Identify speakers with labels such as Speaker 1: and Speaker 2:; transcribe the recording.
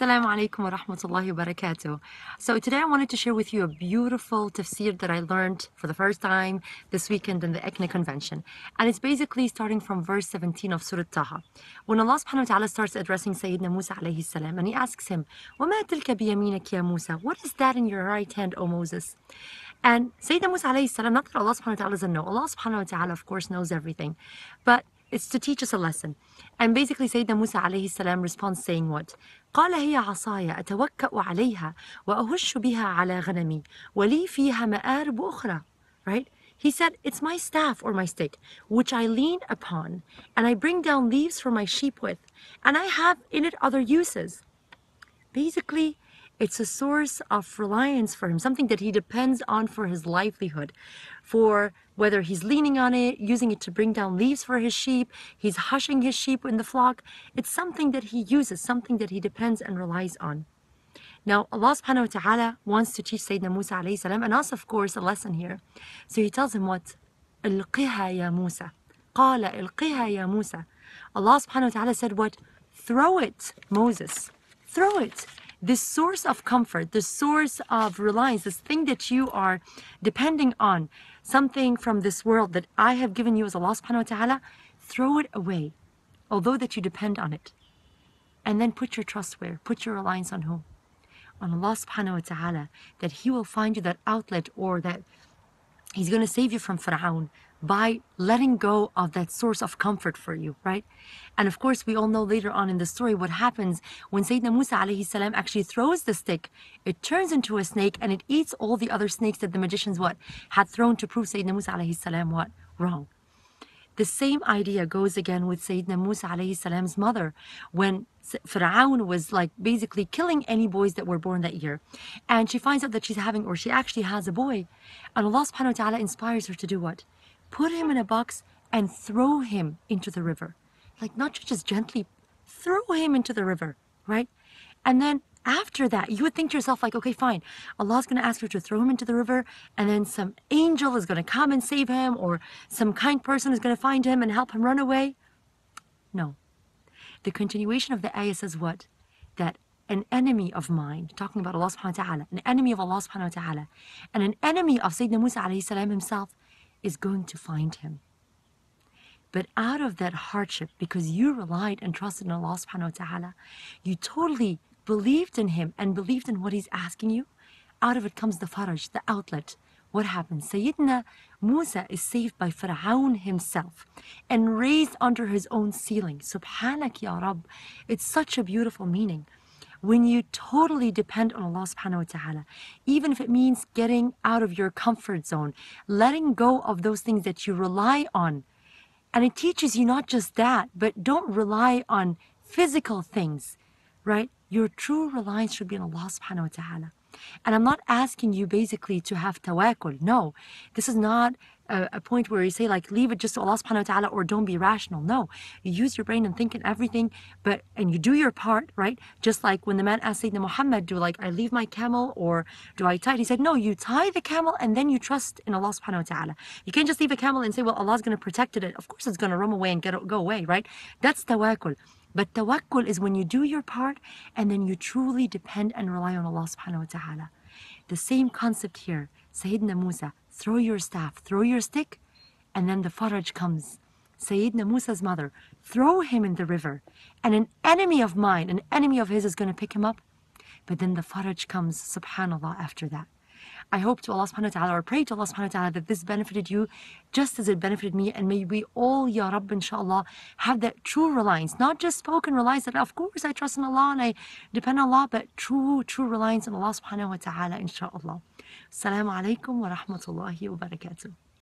Speaker 1: Assalamu alaikum wa rahmatullahi wa barakatuh. So today I wanted to share with you a beautiful tafsir that I learned for the first time this weekend in the ECNA convention. And it's basically starting from verse 17 of Surah Taha. When Allah subhanahu wa ta'ala starts addressing Sayyidina Musa alayhi salam and he asks him, وَمَا تِلْكَ بِيَمِينَكِ يَا Musa? What is that in your right hand, O Moses? And Sayyidina Musa alayhi salam, not that Allah subhanahu wa ta'ala doesn't know. Allah subhanahu wa ta'ala of course knows everything. But it's to teach us a lesson. And basically Sayyidina Musa alayhi salam responds saying what? قال هي عصاي أتوكأ عليها وأهش بها على غنمي ولي فيها مآرب أخرى. Right? He said, It's my staff or my stick, which I lean upon, and I bring down leaves for my sheep with, and I have in it other uses. Basically, it's a source of reliance for him, something that he depends on for his livelihood, for whether he's leaning on it, using it to bring down leaves for his sheep, he's hushing his sheep in the flock. It's something that he uses, something that he depends and relies on. Now, Allah subhanahu wa ta'ala wants to teach Sayyidina Musa alayhi salam, and us, of course, a lesson here. So he tells him what? إلقها يا موسى قال إلقها ya Musa." Allah subhanahu wa ta'ala said what? Throw it, Moses. Throw it this source of comfort, the source of reliance, this thing that you are depending on, something from this world that I have given you as Allah subhanahu wa ta'ala, throw it away, although that you depend on it. And then put your trust where? Put your reliance on whom? On Allah subhanahu wa ta'ala, that He will find you that outlet or that He's going to save you from Fir'aun, by letting go of that source of comfort for you, right? And of course, we all know later on in the story what happens when Sayyidina Musa alayhi salam actually throws the stick. It turns into a snake and it eats all the other snakes that the magicians what had thrown to prove Sayyidina Musa alayhi salam what wrong. The same idea goes again with Sayyidina Musa alayhi salam's mother when Fir'aun was like basically killing any boys that were born that year. And she finds out that she's having, or she actually has a boy. And Allah subhanahu wa ta'ala inspires her to do what? put him in a box, and throw him into the river. Like, not just gently, throw him into the river, right? And then after that, you would think to yourself, like, okay, fine, Allah's going to ask you to throw him into the river, and then some angel is going to come and save him, or some kind person is going to find him and help him run away. No. The continuation of the ayah says what? That an enemy of mine, talking about Allah subhanahu wa ta'ala, an enemy of Allah subhanahu wa ta'ala, and an enemy of Sayyidina Musa alayhi salam himself, is going to find him. But out of that hardship, because you relied and trusted in Allah subhanahu wa ta'ala, you totally believed in Him and believed in what He's asking you, out of it comes the faraj, the outlet. What happens? Sayyidina Musa is saved by Fir'aun himself and raised under his own ceiling. Subhanak ya Rabb. It's such a beautiful meaning when you totally depend on Allah subhanahu wa ta'ala, even if it means getting out of your comfort zone, letting go of those things that you rely on. And it teaches you not just that, but don't rely on physical things, right? Your true reliance should be on Allah subhanahu wa ta'ala. And I'm not asking you basically to have tawakkul. No, this is not a, a, point where you say like leave it just to Allah subhanahu wa ta'ala or don't be rational. No. You use your brain and think in everything, but and you do your part, right? Just like when the man asked Sayyidina Muhammad, do like I leave my camel or do I tie it? He said, No, you tie the camel and then you trust in Allah subhanahu wa ta'ala. You can't just leave a camel and say, Well, Allah's gonna protect it. Of course it's gonna run away and get go away, right? That's tawakkul. But tawakkul is when you do your part and then you truly depend and rely on Allah subhanahu wa ta'ala. The same concept here. Sayyidina Musa, throw your staff, throw your stick, and then the Faraj comes. Sayyidina Musa's mother, throw him in the river, and an enemy of mine, an enemy of his is going to pick him up. But then the Faraj comes, subhanAllah, after that. I hope to Allah subhanahu wa ta'ala or pray to Allah subhanahu wa ta'ala that this benefited you just as it benefited me. And may we all, Ya Rabb, inshallah, have that true reliance, not just spoken reliance that, of course, I trust in Allah and I depend on Allah, but true, true reliance on Allah subhanahu wa ta'ala, inshallah. Assalamu alaikum wa rahmatullahi wa barakatuh.